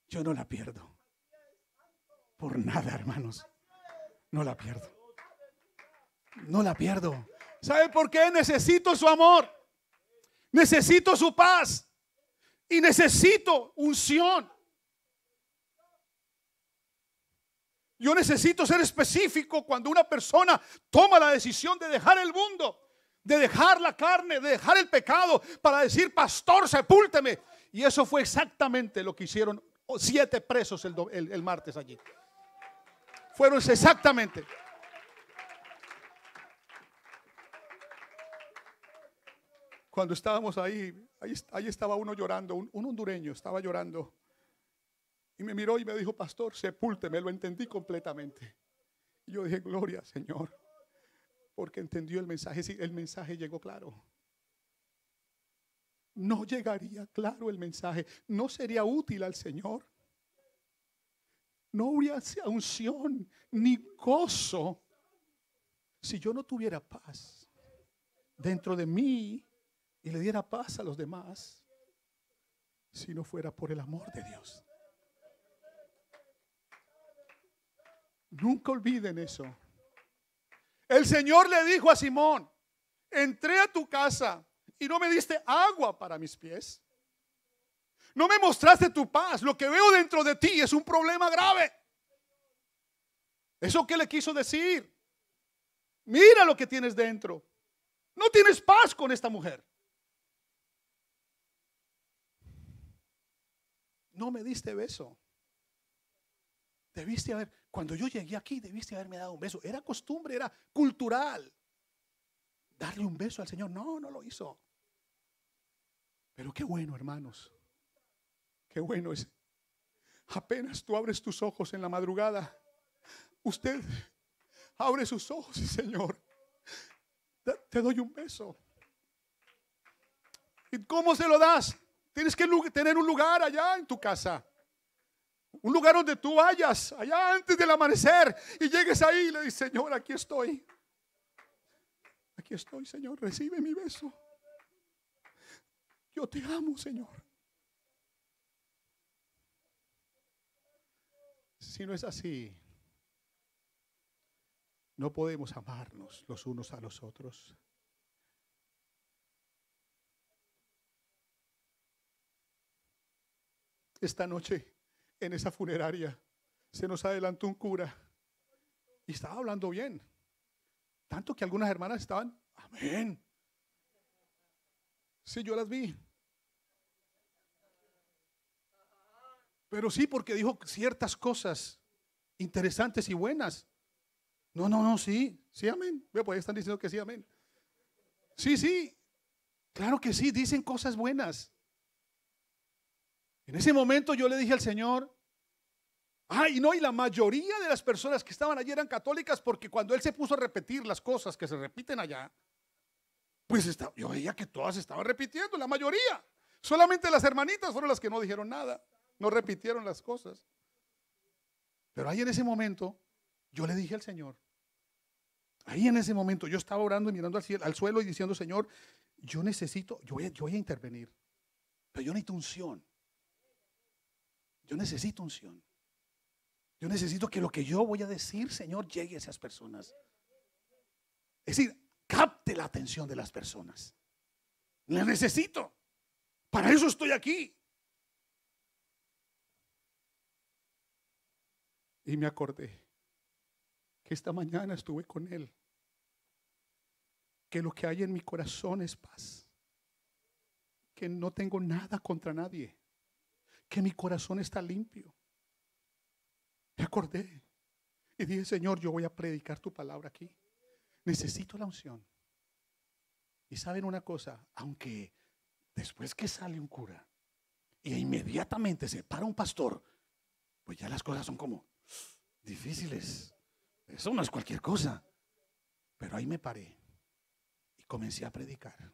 yo no la pierdo. Por nada, hermanos. No la pierdo. No la pierdo. ¿Sabe por qué? Necesito su amor. Necesito su paz. Y necesito unción. Yo necesito ser específico cuando una persona toma la decisión de dejar el mundo, de dejar la carne, de dejar el pecado para decir, pastor, sepúlteme. Y eso fue exactamente lo que hicieron Oh, siete presos el, martes allí. Fueron exactamente. Cuando estábamos ahí, ahí, ahí estaba uno llorando, un, hondureño estaba llorando. Y me miró y me dijo, pastor, sepúlteme, lo entendí completamente. Y yo dije, gloria, Señor, porque entendió el mensaje. Sí, el mensaje llegó claro no llegaría claro el mensaje, no sería útil al Señor. No habría unción ni gozo si yo no tuviera paz dentro de mí y le diera paz a los demás si no fuera por el amor de Dios. Nunca olviden eso. El Señor le dijo a Simón, entré a tu casa y no me diste agua para mis pies. No me mostraste tu paz. Lo que veo dentro de ti es un problema grave. ¿Eso qué le quiso decir? Mira lo que tienes dentro. No tienes paz con esta mujer. No me diste beso. Debiste haber, cuando yo llegué aquí, debiste haberme dado un beso. Era costumbre, era cultural. Darle un beso al Señor. No, no lo hizo. Pero qué bueno, hermanos. Qué bueno es. Apenas tú abres tus ojos en la madrugada, usted abre sus ojos y Señor, te doy un beso. ¿Y cómo se lo das? Tienes que tener un lugar allá en tu casa. Un lugar donde tú vayas, allá antes del amanecer, y llegues ahí y le dices, Señor, aquí estoy. Aquí estoy, Señor, recibe mi beso. Yo te amo, Señor. Si no es así, no podemos amarnos los unos a los otros. Esta noche, en esa funeraria, se nos adelantó un cura y estaba hablando bien. Tanto que algunas hermanas estaban, amén, Sí, yo las vi. Pero sí, porque dijo ciertas cosas interesantes y buenas. No, no, no, sí, sí, amén. Ve, pues están diciendo que sí, amén. Sí, sí, claro que sí, dicen cosas buenas. En ese momento yo le dije al Señor, ay, no, y la mayoría de las personas que estaban allí eran católicas porque cuando Él se puso a repetir las cosas que se repiten allá, pues yo veía que todas estaban repitiendo, la mayoría. Solamente las hermanitas fueron las que no dijeron nada, no repitieron las cosas. Pero ahí en ese momento yo le dije al Señor, ahí en ese momento yo estaba orando y mirando al, cielo, al suelo y diciendo, Señor, yo necesito, yo voy, yo voy a intervenir, pero yo necesito unción. Yo necesito unción. Yo necesito que lo que yo voy a decir, Señor, llegue a esas personas. Es decir, capte la atención de las personas. La necesito. Para eso estoy aquí. Y me acordé que esta mañana estuve con él. Que lo que hay en mi corazón es paz. Que no tengo nada contra nadie. Que mi corazón está limpio. Me acordé. Y dije, Señor, yo voy a predicar tu palabra aquí necesito la unción. Y saben una cosa, aunque después que sale un cura y e inmediatamente se para un pastor, pues ya las cosas son como difíciles. Eso no es cualquier cosa. Pero ahí me paré y comencé a predicar.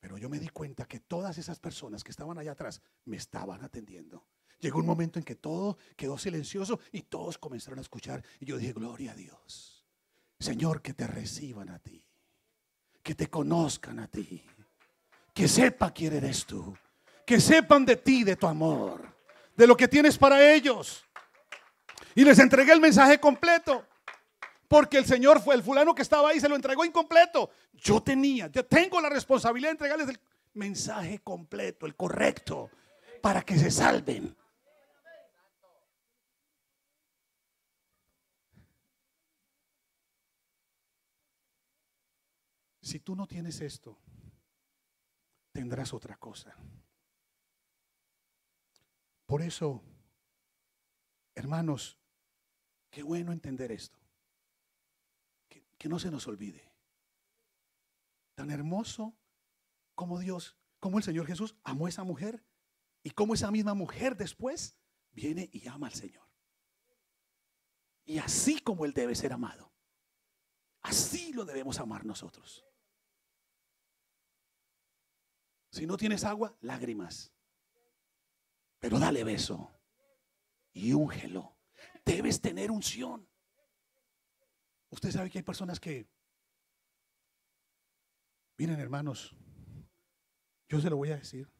Pero yo me di cuenta que todas esas personas que estaban allá atrás me estaban atendiendo. Llegó un momento en que todo quedó silencioso y todos comenzaron a escuchar. Y yo dije, gloria a Dios. Señor, que te reciban a ti, que te conozcan a ti, que sepa quién eres tú, que sepan de ti, de tu amor, de lo que tienes para ellos. Y les entregué el mensaje completo. Porque el Señor fue el fulano que estaba ahí, se lo entregó incompleto. Yo tenía, yo tengo la responsabilidad de entregarles el mensaje completo, el correcto, para que se salven. Si tú no tienes esto, tendrás otra cosa. Por eso, hermanos, qué bueno entender esto. Que, no se nos olvide. Tan hermoso como Dios, como el Señor Jesús amó a esa mujer y como esa misma mujer después viene y ama al Señor. Y así como Él debe ser amado, así lo debemos amar nosotros. Si no tienes agua, lágrimas. Pero dale beso y úngelo. Debes tener unción. Usted sabe que hay personas que, miren hermanos, yo se lo voy a decir.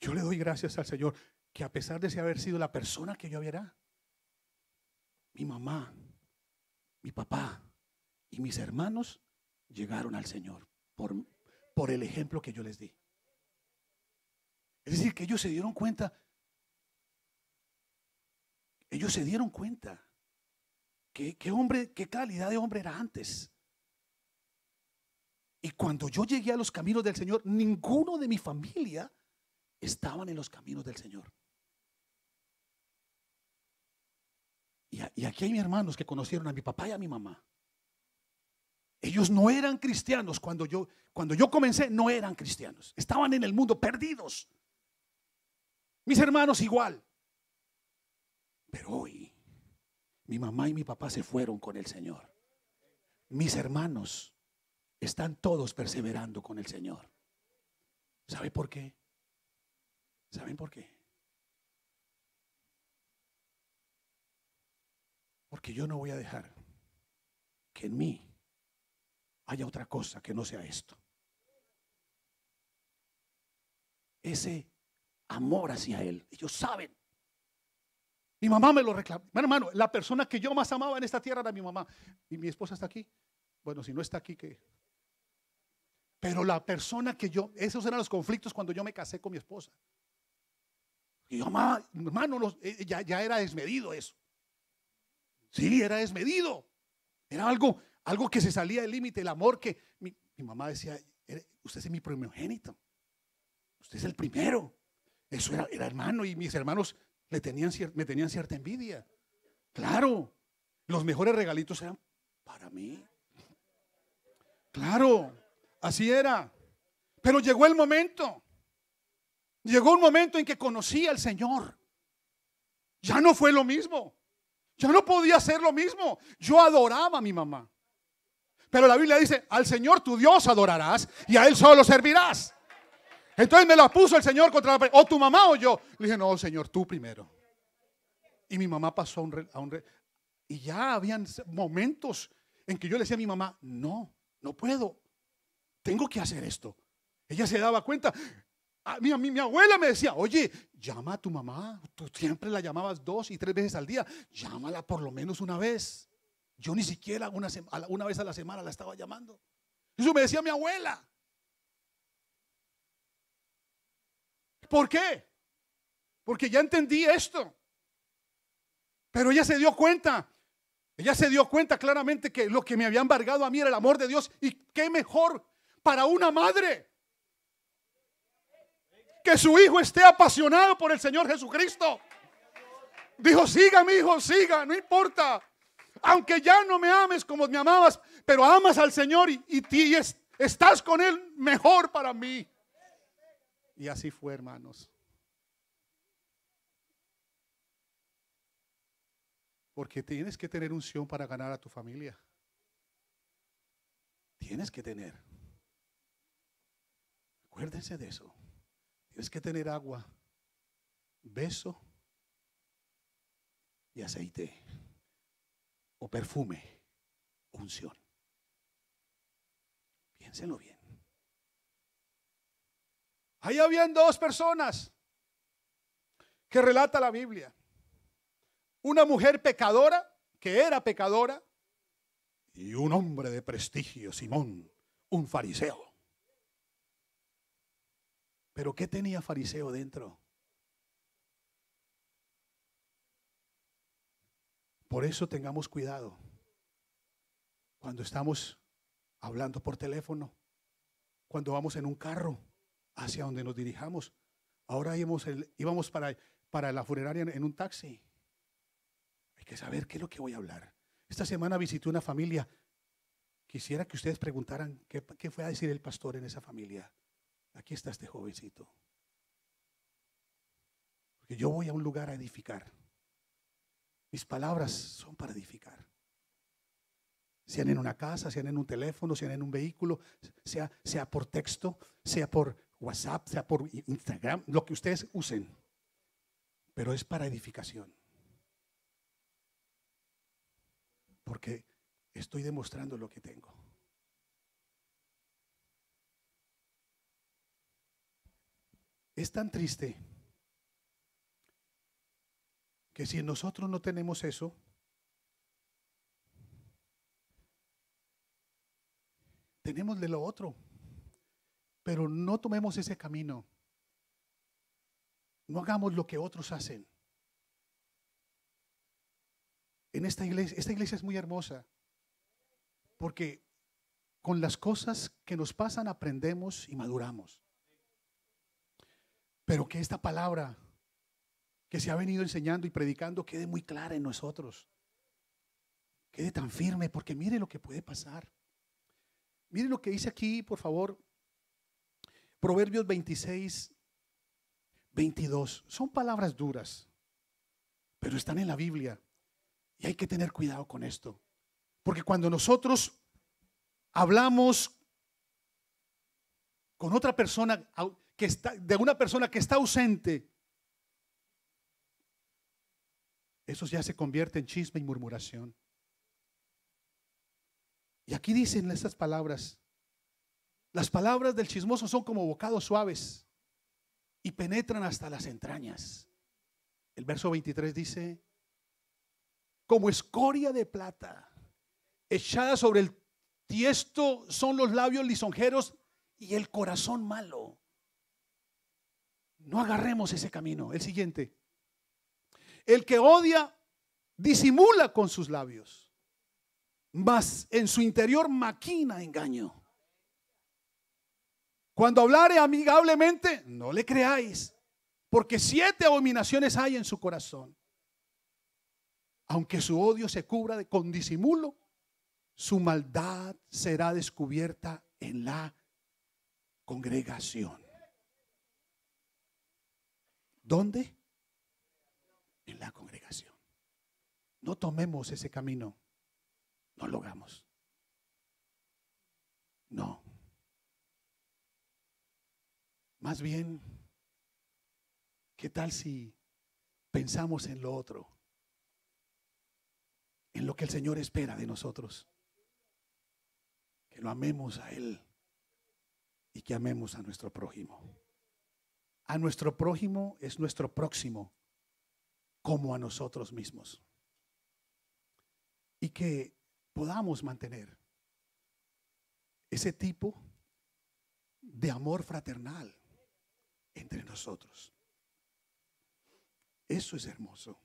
Yo le doy gracias al Señor que a pesar de haber sido la persona que yo era, mi mamá, mi papá y mis hermanos llegaron al Señor por, por el ejemplo que yo les di. Es decir, que ellos se dieron cuenta, ellos se dieron cuenta que, qué hombre, qué calidad de hombre era antes. Y cuando yo llegué a los caminos del Señor, ninguno de mi familia estaban en los caminos del Señor. Y, y aquí hay mis hermanos que conocieron a mi papá y a mi mamá. Ellos no eran cristianos cuando yo, cuando yo comencé, no eran cristianos. Estaban en el mundo perdidos. Mis hermanos igual. Pero hoy mi mamá y mi papá se fueron con el Señor. Mis hermanos están todos perseverando con el Señor. ¿Sabe por qué? ¿Saben por qué? Porque yo no voy a dejar que en mí haya otra cosa que no sea esto. Ese amor hacia Él, ellos saben. Mi mamá me lo reclamó. Bueno, hermano, la persona que yo más amaba en esta tierra era mi mamá. Y mi esposa está aquí. Bueno, si no está aquí, ¿qué? Pero la persona que yo, esos eran los conflictos cuando yo me casé con mi esposa. Y mamá, hermano, eh, ya, ya era desmedido eso. Sí, era desmedido. Era algo algo que se salía del límite, el amor que mi, mamá decía, usted es mi primogénito, usted es el primero. Eso era, hermano y mis hermanos le tenían, me tenían cierta envidia. Claro, los mejores regalitos eran para mí. Claro, así era. Pero llegó el momento. Llegó un momento en que conocí al Señor. Ya no fue lo mismo. Ya no podía ser lo mismo. Yo adoraba a mi mamá. Pero la Biblia dice, al Señor tu Dios adorarás y a Él solo servirás. Entonces me la puso el Señor contra la O tu mamá o yo. Le dije, no, Señor, tú primero. Y mi mamá pasó a un, re, Y ya habían momentos en que yo le decía a mi mamá, no, no puedo. Tengo que hacer esto. Ella se daba cuenta. A mí a mi abuela me decía, oye, llama a tu mamá. Tú siempre la llamabas dos y tres veces al día. Llámala por lo menos una vez. Yo ni siquiera una, una vez a la semana la estaba llamando. Eso me decía mi abuela. ¿Por qué? Porque ya entendí esto. Pero ella se dio cuenta. Ella se dio cuenta claramente que lo que me había embargado a mí era el amor de Dios. Y qué mejor para una madre que su hijo esté apasionado por el Señor Jesucristo. Dijo, siga mi hijo, siga, no importa aunque ya no me ames como me amabas, pero amas al Señor y, estás con Él mejor para mí. Y así fue, hermanos. Porque tienes que tener unción para ganar a tu familia. Tienes que tener. Acuérdense de eso. Tienes que tener agua, beso y aceite o perfume, unción. Piénsenlo bien. Ahí habían dos personas que relata la Biblia. Una mujer pecadora, que era pecadora, y un hombre de prestigio, Simón, un fariseo. Pero ¿qué tenía fariseo dentro? Por eso tengamos cuidado cuando estamos hablando por teléfono, cuando vamos en un carro hacia donde nos dirijamos. Ahora íbamos, para, la funeraria en, un taxi. Hay que saber qué es lo que voy a hablar. Esta semana visité una familia. Quisiera que ustedes preguntaran qué, qué fue a decir el pastor en esa familia. Aquí está este jovencito. Porque yo voy a un lugar a edificar. Mis palabras son para edificar. Sean en una casa, sean en un teléfono, sean en un vehículo, sea, sea por texto, sea por WhatsApp, sea por Instagram, lo que ustedes usen. Pero es para edificación. Porque estoy demostrando lo que tengo. Es tan triste si nosotros no tenemos eso, tenemos de lo otro, pero no tomemos ese camino. No hagamos lo que otros hacen. En esta iglesia, esta iglesia es muy hermosa, porque con las cosas que nos pasan aprendemos y maduramos. Pero que esta palabra que se ha venido enseñando y predicando quede muy clara en nosotros. Quede tan firme, porque mire lo que puede pasar. Mire lo que dice aquí, por favor. Proverbios 26, 22. Son palabras duras, pero están en la Biblia. Y hay que tener cuidado con esto. Porque cuando nosotros hablamos con otra persona que está, de una persona que está ausente, eso ya se convierte en chisme y murmuración. Y aquí dicen estas palabras. Las palabras del chismoso son como bocados suaves y penetran hasta las entrañas. El verso 23 dice, como escoria de plata, echada sobre el tiesto son los labios lisonjeros y el corazón malo. No agarremos ese camino. El siguiente. El que odia disimula con sus labios, mas en su interior maquina engaño. Cuando hablare amigablemente, no le creáis, porque siete abominaciones hay en su corazón. Aunque su odio se cubra con disimulo, su maldad será descubierta en la congregación. ¿Dónde? en la congregación. No tomemos ese camino, no lo hagamos. No. Más bien, ¿qué tal si pensamos en lo otro? En lo que el Señor espera de nosotros. Que lo amemos a Él y que amemos a nuestro prójimo. A nuestro prójimo es nuestro próximo como a nosotros mismos. Y que podamos mantener ese tipo de amor fraternal entre nosotros. Eso es hermoso.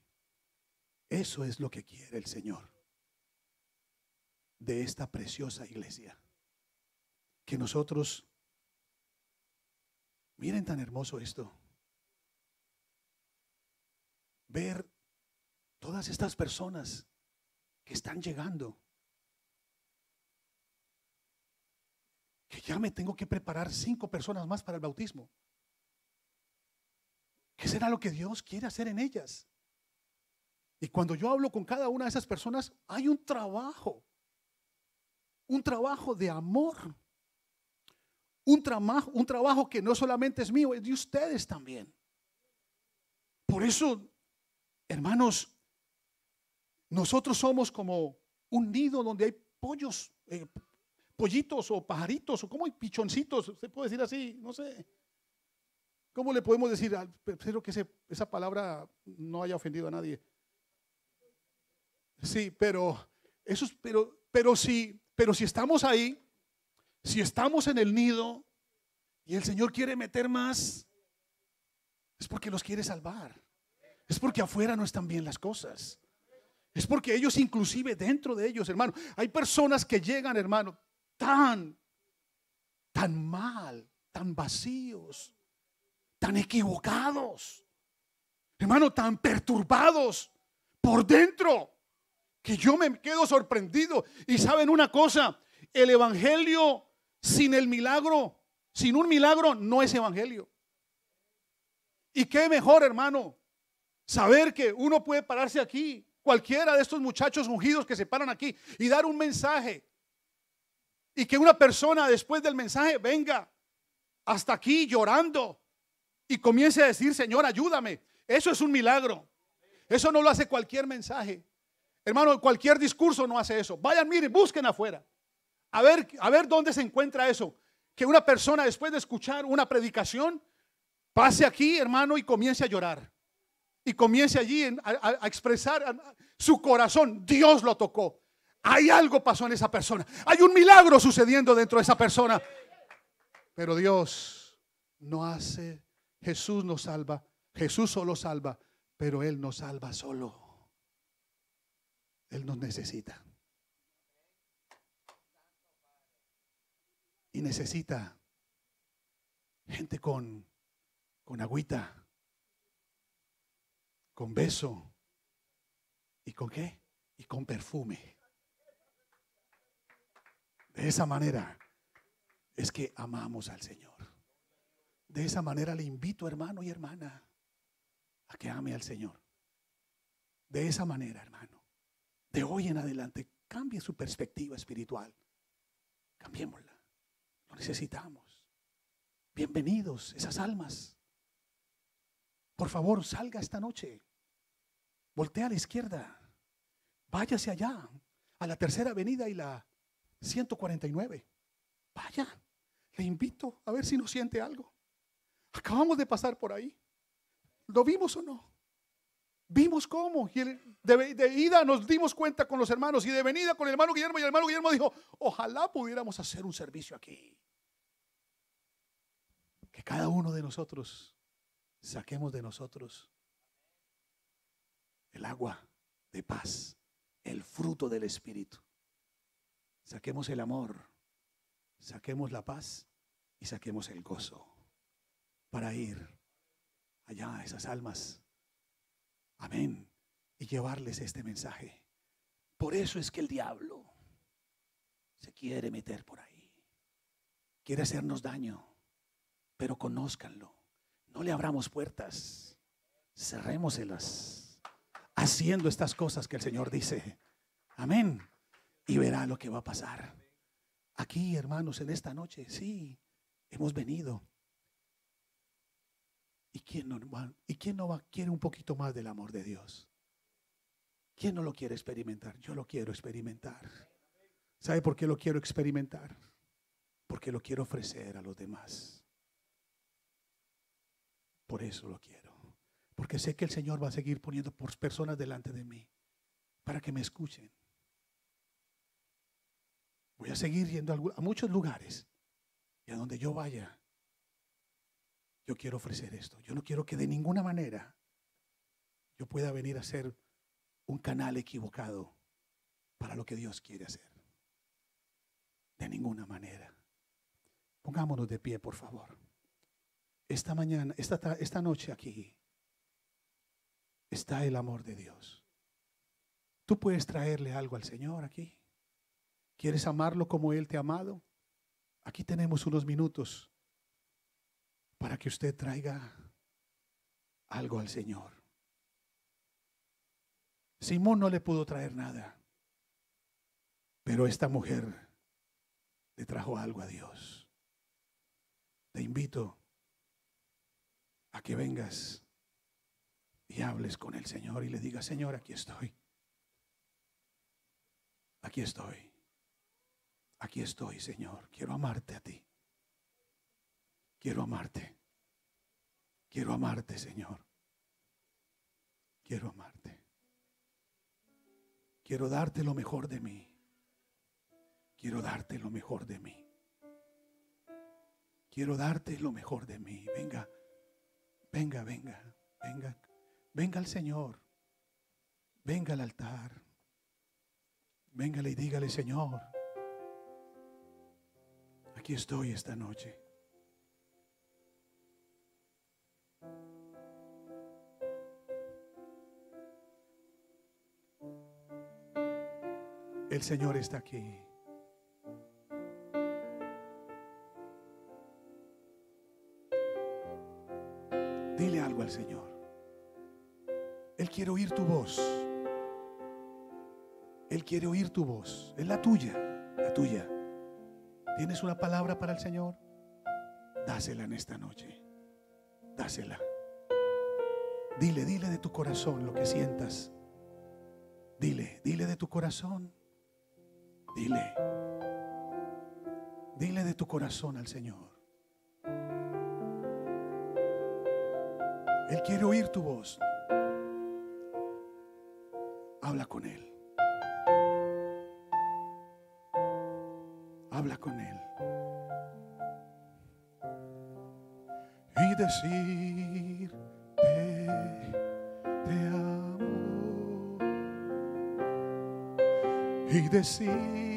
Eso es lo que quiere el Señor de esta preciosa iglesia. Que nosotros, miren tan hermoso esto, ver todas estas personas que están llegando, que ya me tengo que preparar cinco personas más para el bautismo. ¿Qué será lo que Dios quiere hacer en ellas? Y cuando yo hablo con cada una de esas personas, hay un trabajo, un trabajo de amor, un, trabajo, un trabajo que no solamente es mío, es de ustedes también. Por eso Hermanos, nosotros somos como un nido donde hay pollos, eh, pollitos o pajaritos o como hay pichoncitos, se puede decir así, no sé. ¿Cómo le podemos decir? Espero que esa palabra no haya ofendido a nadie. Sí, pero eso es, pero, pero si, pero si estamos ahí, si estamos en el nido y el Señor quiere meter más, es porque los quiere salvar. Es porque afuera no están bien las cosas. Es porque ellos, inclusive dentro de ellos, hermano, hay personas que llegan, hermano, tan, tan mal, tan vacíos, tan equivocados, hermano, tan perturbados por dentro, que yo me quedo sorprendido. Y saben una cosa, el Evangelio sin el milagro, sin un milagro, no es Evangelio. ¿Y qué mejor, hermano, Saber que uno puede pararse aquí, cualquiera de estos muchachos ungidos que se paran aquí y dar un mensaje. Y que una persona después del mensaje venga hasta aquí llorando y comience a decir, Señor, ayúdame. Eso es un milagro. Eso no lo hace cualquier mensaje. Hermano, cualquier discurso no hace eso. Vayan, miren, busquen afuera. A ver, a ver dónde se encuentra eso. Que una persona después de escuchar una predicación pase aquí, hermano, y comience a llorar y comience allí a, expresar su corazón. Dios lo tocó. Hay algo pasó en esa persona. Hay un milagro sucediendo dentro de esa persona. Pero Dios no hace, Jesús nos salva, Jesús solo salva, pero Él nos salva solo. Él nos necesita. Y necesita gente con, con agüita con beso. ¿Y con qué? Y con perfume. De esa manera es que amamos al Señor. De esa manera le invito, hermano y hermana, a que ame al Señor. De esa manera, hermano. De hoy en adelante, cambie su perspectiva espiritual. Cambiémosla. Lo necesitamos. Bienvenidos esas almas. Por favor, salga esta noche voltea a la izquierda, váyase allá, a la tercera avenida y la 149. Vaya, le invito a ver si nos siente algo. Acabamos de pasar por ahí. ¿Lo vimos o no? Vimos cómo. Y de, de, ida nos dimos cuenta con los hermanos y de venida con el hermano Guillermo. Y el hermano Guillermo dijo, ojalá pudiéramos hacer un servicio aquí. Que cada uno de nosotros saquemos de nosotros el agua de paz, el fruto del Espíritu. Saquemos el amor, saquemos la paz y saquemos el gozo para ir allá a esas almas. Amén. Y llevarles este mensaje. Por eso es que el diablo se quiere meter por ahí. Quiere hacernos daño, pero conózcanlo. No le abramos puertas, cerrémoselas haciendo estas cosas que el Señor dice. Amén. Y verá lo que va a pasar. Aquí, hermanos, en esta noche, sí, hemos venido. ¿Y quién no, y quién no va, quiere un poquito más del amor de Dios? ¿Quién no lo quiere experimentar? Yo lo quiero experimentar. ¿Sabe por qué lo quiero experimentar? Porque lo quiero ofrecer a los demás. Por eso lo quiero porque sé que el Señor va a seguir poniendo personas delante de mí para que me escuchen. Voy a seguir yendo a muchos lugares y a donde yo vaya, yo quiero ofrecer esto. Yo no quiero que de ninguna manera yo pueda venir a ser un canal equivocado para lo que Dios quiere hacer. De ninguna manera. Pongámonos de pie, por favor. Esta mañana, esta, esta noche aquí, está el amor de Dios. Tú puedes traerle algo al Señor aquí. ¿Quieres amarlo como Él te ha amado? Aquí tenemos unos minutos para que usted traiga algo al Señor. Simón no le pudo traer nada, pero esta mujer le trajo algo a Dios. Te invito a que vengas y hables con el Señor y le digas, Señor, aquí estoy. Aquí estoy. Aquí estoy, Señor. Quiero amarte a ti. Quiero amarte. Quiero amarte, Señor. Quiero amarte. Quiero darte lo mejor de mí. Quiero darte lo mejor de mí. Quiero darte lo mejor de mí. Venga, venga, venga, venga. Venga al Señor. Venga al altar. Véngale y dígale, Señor, aquí estoy esta noche. El Señor está aquí. Dile algo al Señor. Él quiere oír tu voz. Él quiere oír tu voz. Es la tuya, la tuya. ¿Tienes una palabra para el Señor? Dásela en esta noche. Dásela. Dile, dile de tu corazón lo que sientas. Dile, dile de tu corazón. Dile. Dile de tu corazón al Señor. Él quiere oír tu voz. Habla con Él. Habla con Él. Y decir te amo. Y decir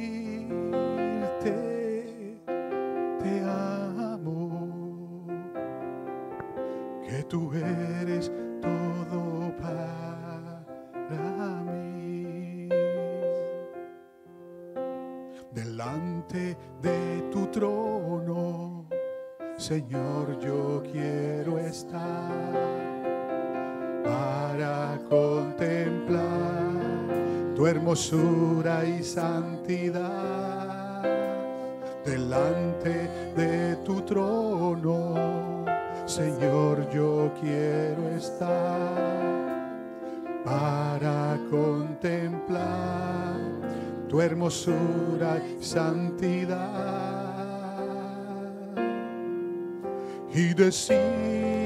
hermosura y santidad delante de tu trono. Señor, yo quiero estar para contemplar tu hermosura y santidad y decir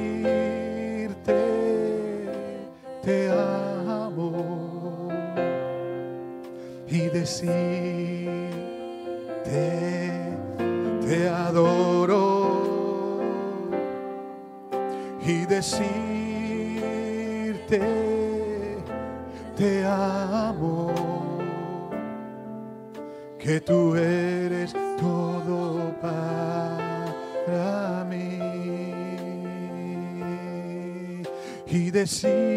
te amo, que tú eres todo para mí. Y decir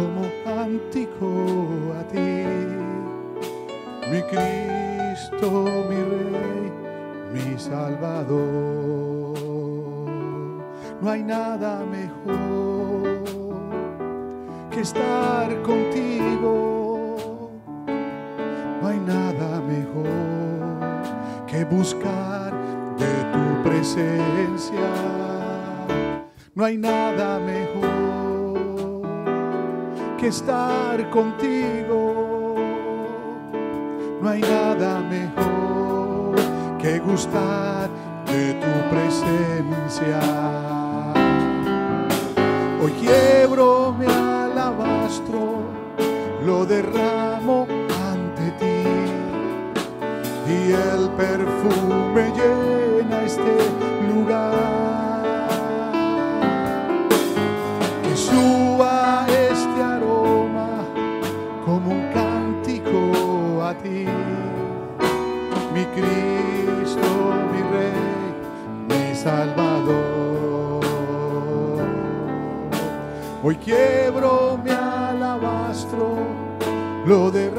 como antiguo a ti. Mi Cristo, mi Rey, mi Salvador. No hay nada mejor que estar contigo. No hay nada mejor que buscar de tu presencia. No hay nada mejor que estar contigo. No hay nada mejor que gustar de tu presencia. Hoy quiebro mi alabastro, lo derramo ante ti y el perfume llega. Hoy quiebro mi alabastro, lo de